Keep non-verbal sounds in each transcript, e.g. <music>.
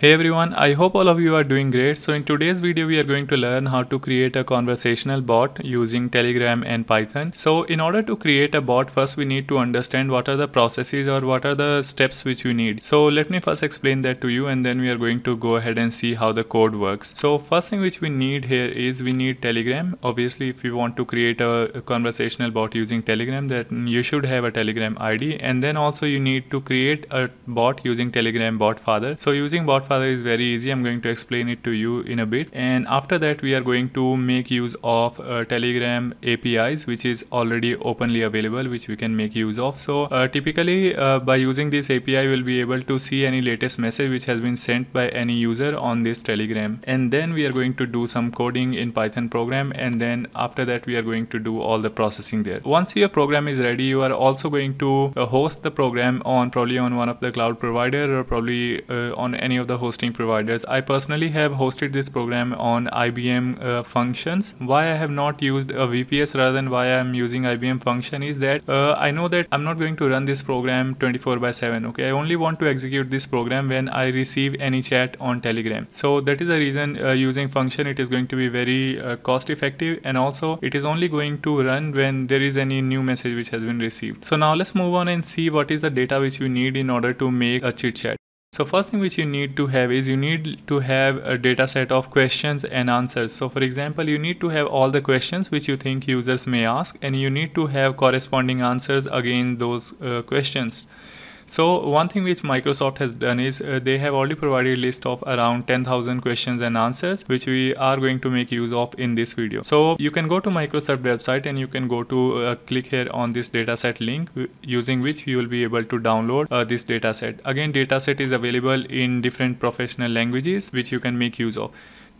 Hey everyone, I hope all of you are doing great. So in today's video, we are going to learn how to create a conversational bot using Telegram and Python. So in order to create a bot, first we need to understand what are the processes or what are the steps which you need. So let me first explain that to you and then we are going to go ahead and see how the code works. So first thing which we need here is we need Telegram. Obviously, if you want to create a conversational bot using Telegram, then you should have a Telegram ID. And then also you need to create a bot using Telegram bot father. So using bot is very easy. I'm going to explain it to you in a bit. And after that, we are going to make use of uh, Telegram APIs, which is already openly available, which we can make use of. So uh, typically uh, by using this API, we'll be able to see any latest message which has been sent by any user on this Telegram. And then we are going to do some coding in Python program. And then after that, we are going to do all the processing there. Once your program is ready, you are also going to uh, host the program on probably on one of the cloud provider or probably uh, on any of the hosting providers. I personally have hosted this program on IBM uh, Functions. Why I have not used a VPS rather than why I am using IBM Function is that uh, I know that I'm not going to run this program 24 by 7. Okay, I only want to execute this program when I receive any chat on Telegram. So that is the reason uh, using Function it is going to be very uh, cost effective and also it is only going to run when there is any new message which has been received. So now let's move on and see what is the data which you need in order to make a chit chat. So first thing which you need to have is you need to have a data set of questions and answers. So for example, you need to have all the questions which you think users may ask and you need to have corresponding answers against those uh, questions. So one thing which Microsoft has done is uh, they have already provided a list of around 10,000 questions and answers which we are going to make use of in this video. So you can go to Microsoft website and you can go to uh, click here on this dataset link using which you will be able to download uh, this dataset. Again dataset is available in different professional languages which you can make use of.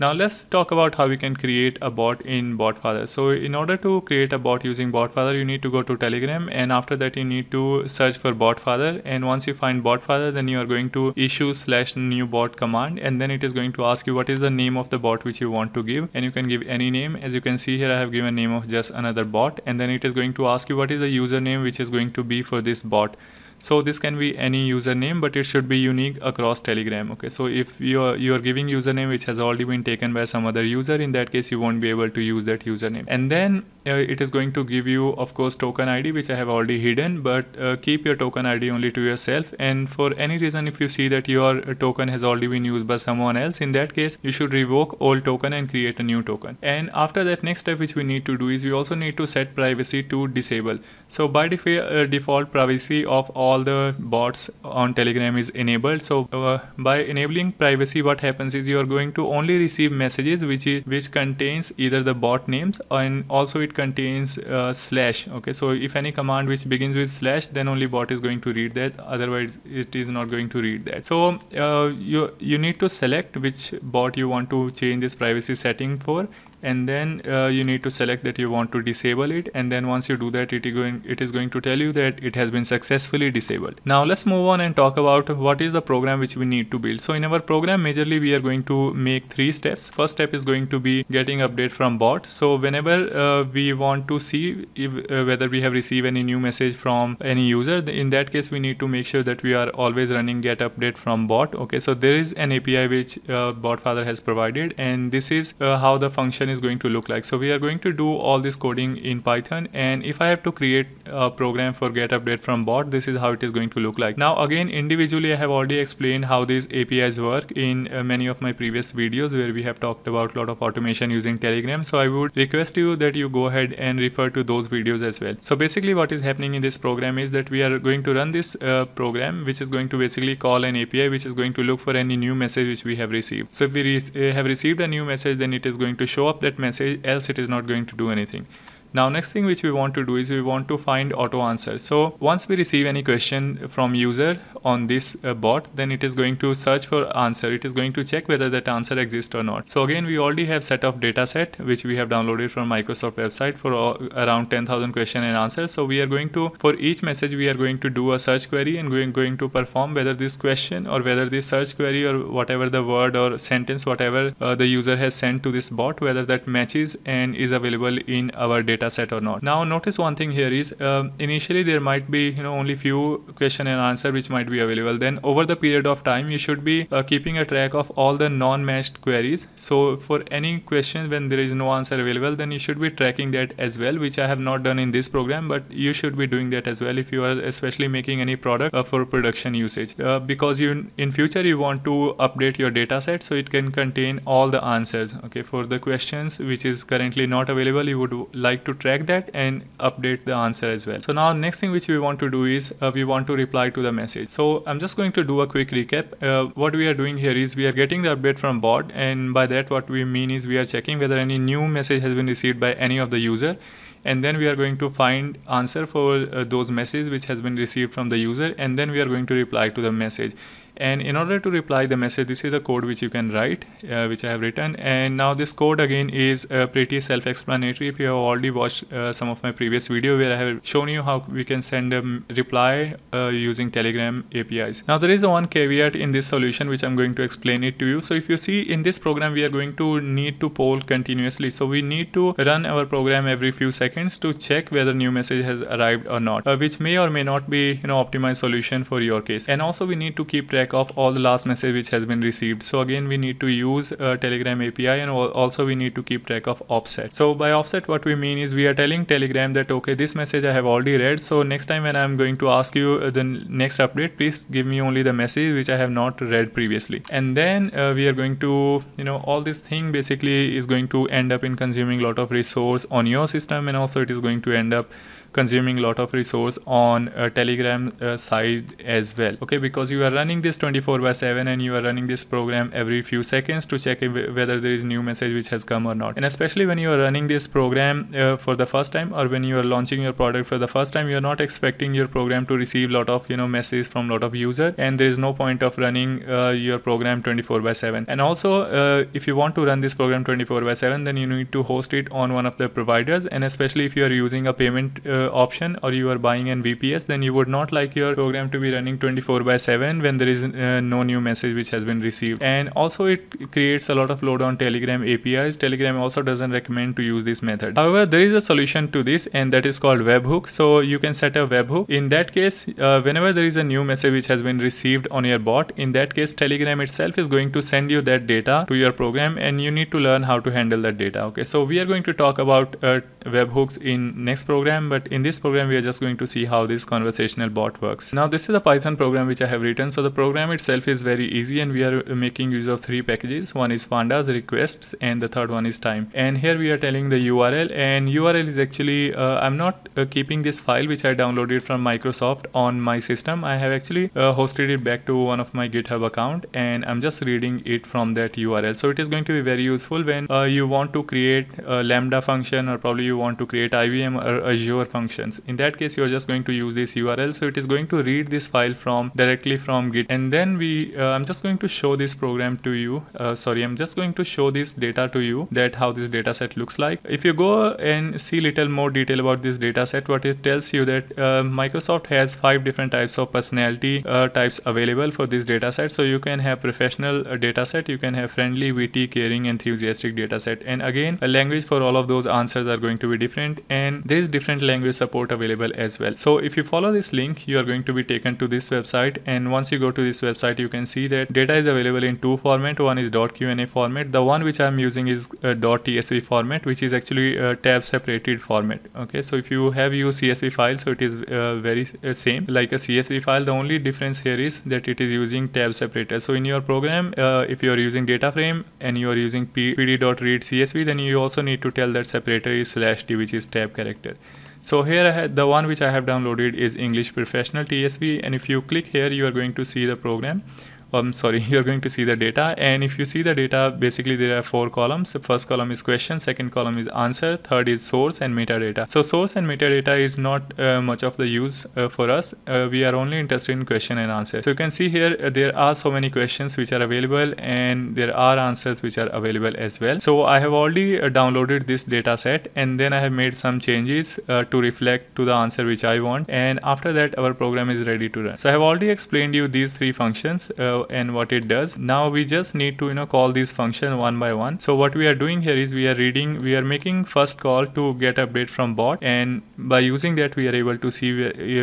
Now let's talk about how we can create a bot in Botfather. So in order to create a bot using Botfather, you need to go to Telegram and after that you need to search for Botfather and once you find Botfather, then you are going to issue slash new bot command and then it is going to ask you what is the name of the bot which you want to give and you can give any name. As you can see here, I have given name of just another bot and then it is going to ask you what is the username which is going to be for this bot so this can be any username but it should be unique across telegram okay so if you are you are giving username which has already been taken by some other user in that case you won't be able to use that username and then uh, it is going to give you of course token id which i have already hidden but uh, keep your token id only to yourself and for any reason if you see that your token has already been used by someone else in that case you should revoke old token and create a new token and after that next step which we need to do is we also need to set privacy to disable so by uh, default privacy of all all the bots on telegram is enabled so uh, by enabling privacy what happens is you are going to only receive messages which is, which contains either the bot names and also it contains uh, slash okay so if any command which begins with slash then only bot is going to read that otherwise it is not going to read that so uh, you you need to select which bot you want to change this privacy setting for and then uh, you need to select that you want to disable it and then once you do that it is going it is going to tell you that it has been successfully disabled now let's move on and talk about what is the program which we need to build so in our program majorly we are going to make three steps first step is going to be getting update from bot so whenever uh, we want to see if, uh, whether we have received any new message from any user in that case we need to make sure that we are always running get update from bot okay so there is an api which uh, botfather has provided and this is uh, how the function is going to look like. So we are going to do all this coding in Python and if I have to create a program for get update from bot, this is how it is going to look like. Now again individually I have already explained how these APIs work in uh, many of my previous videos where we have talked about a lot of automation using Telegram. So I would request you that you go ahead and refer to those videos as well. So basically what is happening in this program is that we are going to run this uh, program which is going to basically call an API which is going to look for any new message which we have received. So if we re uh, have received a new message then it is going to show up that message, else it is not going to do anything. Now next thing which we want to do is we want to find auto answer. So once we receive any question from user on this uh, bot then it is going to search for answer it is going to check whether that answer exists or not so again we already have set of data set which we have downloaded from microsoft website for all, around 10000 question and answers so we are going to for each message we are going to do a search query and going going to perform whether this question or whether this search query or whatever the word or sentence whatever uh, the user has sent to this bot whether that matches and is available in our data set or not now notice one thing here is um, initially there might be you know only few question and answer which might might be available then over the period of time you should be uh, keeping a track of all the non-matched queries so for any question when there is no answer available then you should be tracking that as well which I have not done in this program but you should be doing that as well if you are especially making any product uh, for production usage uh, because you in future you want to update your data set so it can contain all the answers okay for the questions which is currently not available you would like to track that and update the answer as well so now next thing which we want to do is uh, we want to reply to the message so I'm just going to do a quick recap. Uh, what we are doing here is we are getting the update from bot and by that what we mean is we are checking whether any new message has been received by any of the user and then we are going to find answer for uh, those message which has been received from the user and then we are going to reply to the message and in order to reply the message this is the code which you can write uh, which I have written and now this code again is uh, pretty self-explanatory if you have already watched uh, some of my previous video where I have shown you how we can send a um, reply uh, using telegram APIs. Now there is one caveat in this solution which I'm going to explain it to you. So if you see in this program we are going to need to poll continuously so we need to run our program every few seconds to check whether new message has arrived or not uh, which may or may not be you know optimized solution for your case and also we need to keep track track of all the last message which has been received. So again, we need to use uh, Telegram API and also we need to keep track of offset. So by offset, what we mean is we are telling Telegram that, okay, this message I have already read. So next time when I'm going to ask you uh, the next update, please give me only the message which I have not read previously. And then uh, we are going to, you know, all this thing basically is going to end up in consuming a lot of resource on your system and also it is going to end up consuming a lot of resource on uh, telegram uh, side as well okay because you are running this 24 by 7 and you are running this program every few seconds to check whether there is new message which has come or not and especially when you are running this program uh, for the first time or when you are launching your product for the first time you are not expecting your program to receive lot of you know messages from lot of user and there is no point of running uh, your program 24 by 7 and also uh, if you want to run this program 24 by 7 then you need to host it on one of the providers and especially if you are using a payment uh, uh, option or you are buying an VPS, then you would not like your program to be running 24 by 7 when there is uh, no new message which has been received. And also it creates a lot of load on Telegram APIs. Telegram also doesn't recommend to use this method. However, there is a solution to this and that is called webhook. So you can set a webhook. In that case, uh, whenever there is a new message which has been received on your bot, in that case, Telegram itself is going to send you that data to your program and you need to learn how to handle that data. Okay, so we are going to talk about uh, webhooks in next program, but in this program we are just going to see how this conversational bot works. Now this is a Python program which I have written so the program itself is very easy and we are making use of three packages. One is pandas, requests and the third one is time. And here we are telling the URL and URL is actually uh, I'm not uh, keeping this file which I downloaded from Microsoft on my system. I have actually uh, hosted it back to one of my GitHub account and I'm just reading it from that URL. So it is going to be very useful when uh, you want to create a Lambda function or probably you want to create IBM or Azure function functions. In that case, you're just going to use this URL. So it is going to read this file from directly from Git. And then we, uh, I'm just going to show this program to you. Uh, sorry, I'm just going to show this data to you that how this data set looks like. If you go and see little more detail about this data set, what it tells you that uh, Microsoft has five different types of personality uh, types available for this data set. So you can have professional uh, data set, you can have friendly, witty, caring, enthusiastic data set. And again, a language for all of those answers are going to be different. And there is different language support available as well. So if you follow this link, you are going to be taken to this website. And once you go to this website, you can see that data is available in two format. One is .qna format. The one which I'm using is uh, .tsv format, which is actually a tab separated format. Okay. So if you have used CSV file, so it is uh, very uh, same like a CSV file. The only difference here is that it is using tab separator. So in your program, uh, if you are using data frame and you are using pd.read CSV, then you also need to tell that separator is slash d, which is tab character. So here the one which I have downloaded is English Professional TSV and if you click here you are going to see the program I'm um, sorry, <laughs> you're going to see the data. And if you see the data, basically there are four columns. The first column is question, second column is answer, third is source and metadata. So source and metadata is not uh, much of the use uh, for us. Uh, we are only interested in question and answer. So you can see here, uh, there are so many questions which are available and there are answers which are available as well. So I have already uh, downloaded this data set and then I have made some changes uh, to reflect to the answer which I want. And after that, our program is ready to run. So I have already explained you these three functions window and what it does. Now we just need to, you know, call these function one by one. So what we are doing here is we are reading, we are making first call to get update from bot. And by using that, we are able to see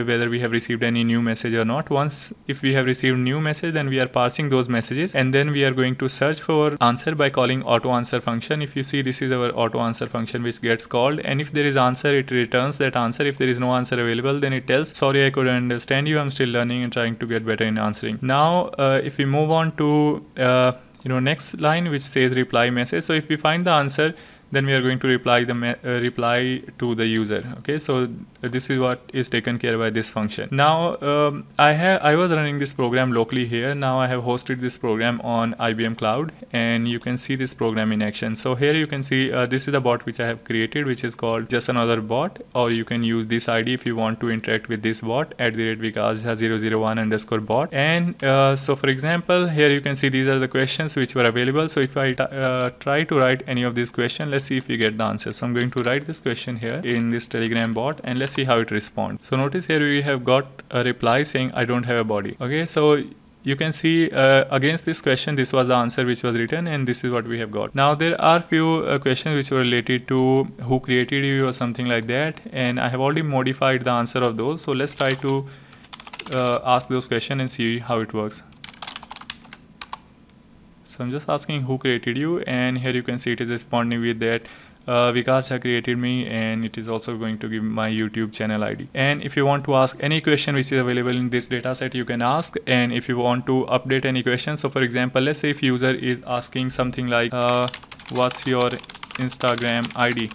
whether we have received any new message or not. Once if we have received new message, then we are parsing those messages. And then we are going to search for answer by calling auto answer function. If you see, this is our auto answer function, which gets called. And if there is answer, it returns that answer. If there is no answer available, then it tells, sorry, I couldn't understand you. I'm still learning and trying to get better in answering. Now, uh, if we move on to uh, you know next line which says reply message so if we find the answer then we are going to reply the uh, reply to the user okay so uh, this is what is taken care by this function now um, i have i was running this program locally here now i have hosted this program on ibm cloud and you can see this program in action so here you can see uh, this is the bot which i have created which is called just another bot or you can use this id if you want to interact with this bot at the rate because 001 underscore bot and uh, so for example here you can see these are the questions which were available so if i uh, try to write any of these questions let's see if we get the answer. So I'm going to write this question here in this telegram bot and let's see how it responds. So notice here we have got a reply saying I don't have a body. Okay, so you can see uh, against this question this was the answer which was written and this is what we have got now there are few uh, questions which were related to who created you or something like that and i have already modified the answer of those so let's try to uh, ask those questions and see how it works so i'm just asking who created you and here you can see it is responding with that uh, Vikas has created me and it is also going to give my YouTube channel ID. And if you want to ask any question which is available in this dataset, you can ask. And if you want to update any question, so for example, let's say if user is asking something like, uh, what's your Instagram ID?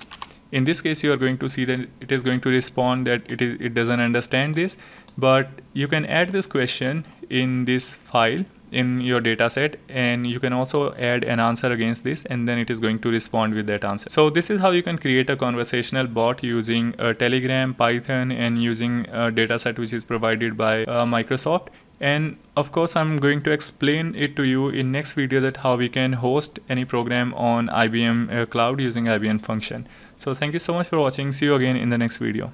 In this case, you are going to see that it is going to respond that it is it doesn't understand this, but you can add this question in this file in your data set and you can also add an answer against this and then it is going to respond with that answer. So this is how you can create a conversational bot using uh, Telegram, Python and using a uh, data set which is provided by uh, Microsoft and of course I'm going to explain it to you in next video that how we can host any program on IBM uh, cloud using IBM function. So thank you so much for watching. See you again in the next video.